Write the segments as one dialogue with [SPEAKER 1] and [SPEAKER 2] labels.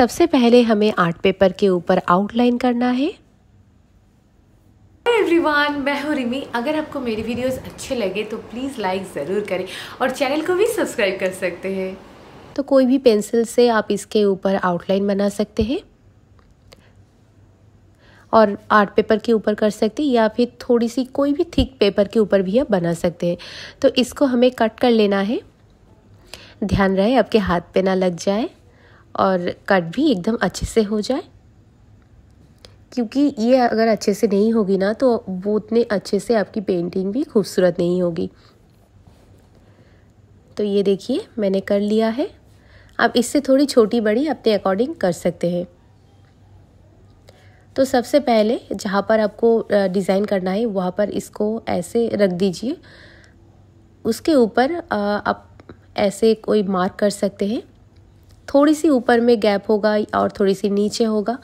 [SPEAKER 1] सबसे पहले हमें आर्ट पेपर के ऊपर आउटलाइन करना है एवरीवन मैं हूँ रिमी अगर आपको मेरी वीडियोस अच्छे लगे तो प्लीज़ लाइक ज़रूर करें और चैनल को भी सब्सक्राइब कर सकते हैं तो कोई भी पेंसिल से आप इसके ऊपर आउटलाइन बना सकते हैं और आर्ट पेपर के ऊपर कर सकते हैं या फिर थोड़ी सी कोई भी थिक पेपर के ऊपर भी आप बना सकते हैं तो इसको हमें कट कर लेना है ध्यान रहे आपके हाथ पे ना लग जाए और कट भी एकदम अच्छे से हो जाए क्योंकि ये अगर अच्छे से नहीं होगी ना तो वो उतने अच्छे से आपकी पेंटिंग भी खूबसूरत नहीं होगी तो ये देखिए मैंने कर लिया है आप इससे थोड़ी छोटी बड़ी अपने अकॉर्डिंग कर सकते हैं तो सबसे पहले जहाँ पर आपको डिज़ाइन करना है वहाँ पर इसको ऐसे रख दीजिए उसके ऊपर आप ऐसे कोई मार्क कर सकते हैं थोड़ी सी ऊपर में गैप होगा और थोड़ी सी नीचे होगा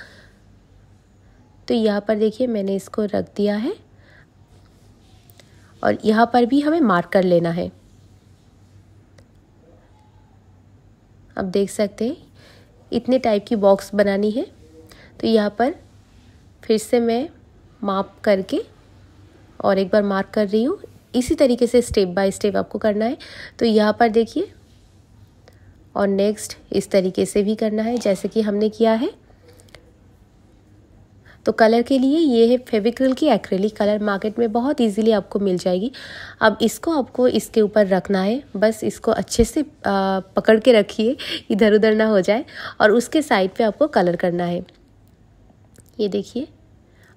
[SPEAKER 1] तो यहाँ पर देखिए मैंने इसको रख दिया है और यहाँ पर भी हमें मार्क कर लेना है आप देख सकते हैं इतने टाइप की बॉक्स बनानी है तो यहाँ पर फिर से मैं माप करके और एक बार मार्क कर रही हूँ इसी तरीके से स्टेप बाय स्टेप आपको करना है तो यहाँ पर देखिए और नेक्स्ट इस तरीके से भी करना है जैसे कि हमने किया है तो कलर के लिए ये है फेविक्रिल की एक्रेलिक कलर मार्केट में बहुत इजीली आपको मिल जाएगी अब इसको आपको इसके ऊपर रखना है बस इसको अच्छे से पकड़ के रखिए इधर उधर ना हो जाए और उसके साइड पे आपको कलर करना है ये देखिए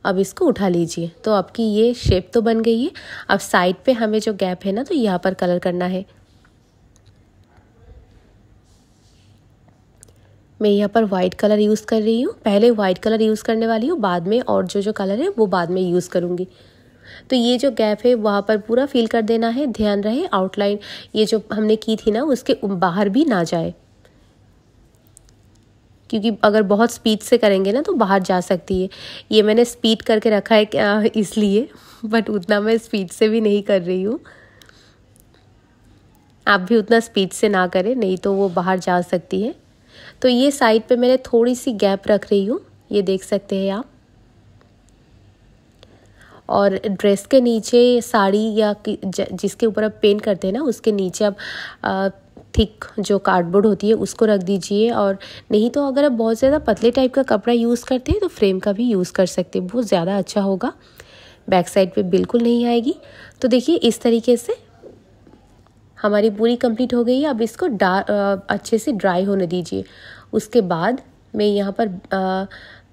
[SPEAKER 1] अब इसको उठा लीजिए तो आपकी ये शेप तो बन गई है अब साइड पे हमें जो गैप है ना तो यहाँ पर कलर करना है मैं यहाँ पर वाइट कलर यूज़ कर रही हूँ पहले वाइट कलर यूज़ करने वाली हूँ बाद में और जो जो कलर है वो बाद में यूज़ करूँगी तो ये जो गैप है वहाँ पर पूरा फिल कर देना है ध्यान रहे आउटलाइन ये जो हमने की थी ना उसके बाहर भी ना जाए क्योंकि अगर बहुत स्पीड से करेंगे ना तो बाहर जा सकती है ये मैंने स्पीड करके रखा है इसलिए बट उतना मैं स्पीड से भी नहीं कर रही हूँ आप भी उतना स्पीड से ना करें नहीं तो वो बाहर जा सकती है तो ये साइड पे मैंने थोड़ी सी गैप रख रही हूँ ये देख सकते हैं आप और ड्रेस के नीचे साड़ी या जिसके ऊपर आप पेंट करते हैं ना उसके नीचे आप थिक जो कार्डबोर्ड होती है उसको रख दीजिए और नहीं तो अगर आप बहुत ज़्यादा पतले टाइप का कपड़ा यूज़ करते हैं तो फ्रेम का भी यूज़ कर सकते हैं बहुत ज़्यादा अच्छा होगा बैक साइड पे बिल्कुल नहीं आएगी तो देखिए इस तरीके से हमारी पूरी कंप्लीट हो गई है अब इसको डा अच्छे से ड्राई होने दीजिए उसके बाद मैं यहाँ पर आ,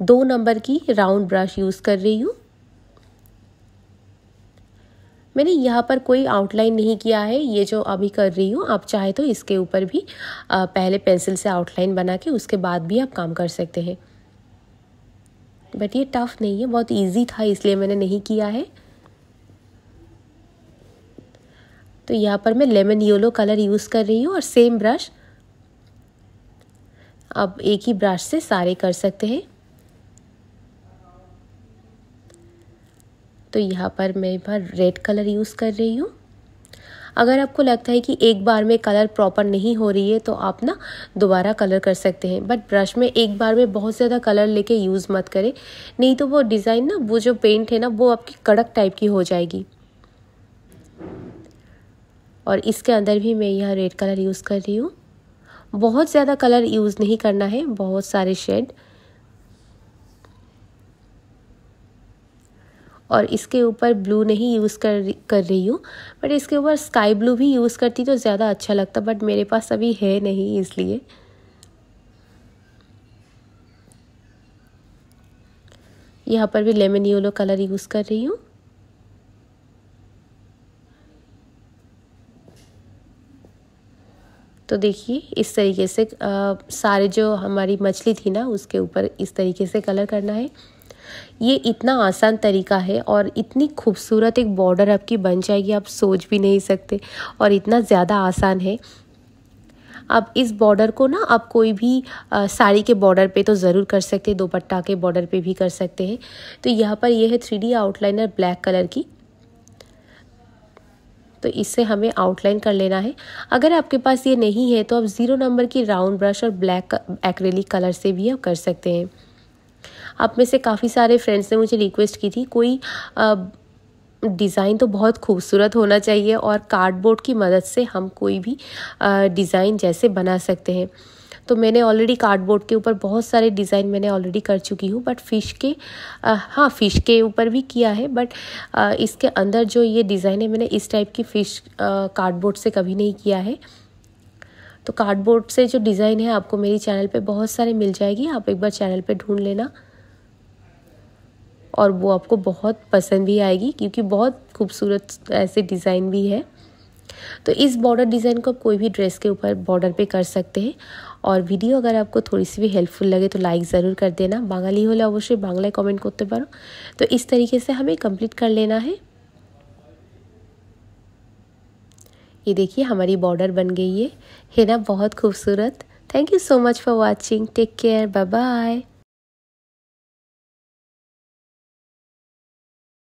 [SPEAKER 1] दो नंबर की राउंड ब्रश यूज़ कर रही हूँ मैंने यहाँ पर कोई आउटलाइन नहीं किया है ये जो अभी कर रही हूँ आप चाहे तो इसके ऊपर भी आ, पहले पेंसिल से आउटलाइन बना के उसके बाद भी आप काम कर सकते हैं बट ये टफ़ नहीं है बहुत इजी था इसलिए मैंने नहीं किया है तो यहाँ पर मैं लेमन येलो कलर यूज़ कर रही हूँ और सेम ब्रश आप एक ही ब्रश से सारे कर सकते हैं तो यहाँ पर मैं बार रेड कलर यूज़ कर रही हूँ अगर आपको लगता है कि एक बार में कलर प्रॉपर नहीं हो रही है तो आप ना दोबारा कलर कर सकते हैं बट ब्रश में एक बार में बहुत ज़्यादा कलर लेके यूज़ मत करें नहीं तो वो डिज़ाइन ना वो जो पेंट है ना वो आपकी कड़क टाइप की हो जाएगी और इसके अंदर भी मैं यहाँ रेड कलर यूज़ कर रही हूँ बहुत ज़्यादा कलर यूज़ नहीं करना है बहुत सारे शेड और इसके ऊपर ब्लू नहीं यूज़ कर कर रही हूँ बट इसके ऊपर स्काई ब्लू भी यूज़ करती तो ज़्यादा अच्छा लगता बट मेरे पास अभी है नहीं इसलिए यहाँ पर भी लेमन येलो कलर यूज़ कर रही हूँ तो देखिए इस तरीके से आ, सारे जो हमारी मछली थी ना उसके ऊपर इस तरीके से कलर करना है ये इतना आसान तरीका है और इतनी खूबसूरत एक बॉर्डर आपकी बन जाएगी आप सोच भी नहीं सकते और इतना ज़्यादा आसान है आप इस बॉर्डर को ना आप कोई भी आ, साड़ी के बॉर्डर पे तो ज़रूर कर सकते हैं दोपट्टा के बॉर्डर पे भी कर सकते हैं तो यहाँ पर यह है थ्री आउटलाइनर ब्लैक कलर की तो इससे हमें आउटलाइन कर लेना है अगर आपके पास ये नहीं है तो आप ज़ीरो नंबर की राउंड ब्रश और ब्लैक एक्रेलिक कलर से भी आप कर सकते हैं आप में से काफ़ी सारे फ्रेंड्स ने मुझे रिक्वेस्ट की थी कोई डिज़ाइन तो बहुत खूबसूरत होना चाहिए और कार्डबोर्ड की मदद से हम कोई भी डिज़ाइन जैसे बना सकते हैं तो मैंने ऑलरेडी कार्डबोर्ड के ऊपर बहुत सारे डिज़ाइन मैंने ऑलरेडी कर चुकी हूँ बट फ़िश के आ, हाँ फ़िश के ऊपर भी किया है बट आ, इसके अंदर जो ये डिज़ाइन है मैंने इस टाइप की फ़िश कार्डबोर्ड से कभी नहीं किया है तो कार्डबोर्ड से जो डिज़ाइन है आपको मेरी चैनल पर बहुत सारे मिल जाएगी आप एक बार चैनल पर ढूंढ लेना और वो आपको बहुत पसंद भी आएगी क्योंकि बहुत खूबसूरत ऐसे डिज़ाइन भी है तो इस बॉर्डर डिज़ाइन को आप कोई भी ड्रेस के ऊपर बॉर्डर पे कर सकते हैं और वीडियो अगर आपको थोड़ी सी भी हेल्पफुल लगे तो लाइक ज़रूर कर देना बांगाली होले अवश्य बांग्ला कमेंट करते पारो तो इस तरीके से हमें कंप्लीट कर लेना है ये देखिए हमारी बॉर्डर बन गई है है ना बहुत खूबसूरत thank you so much for watching take care bye bye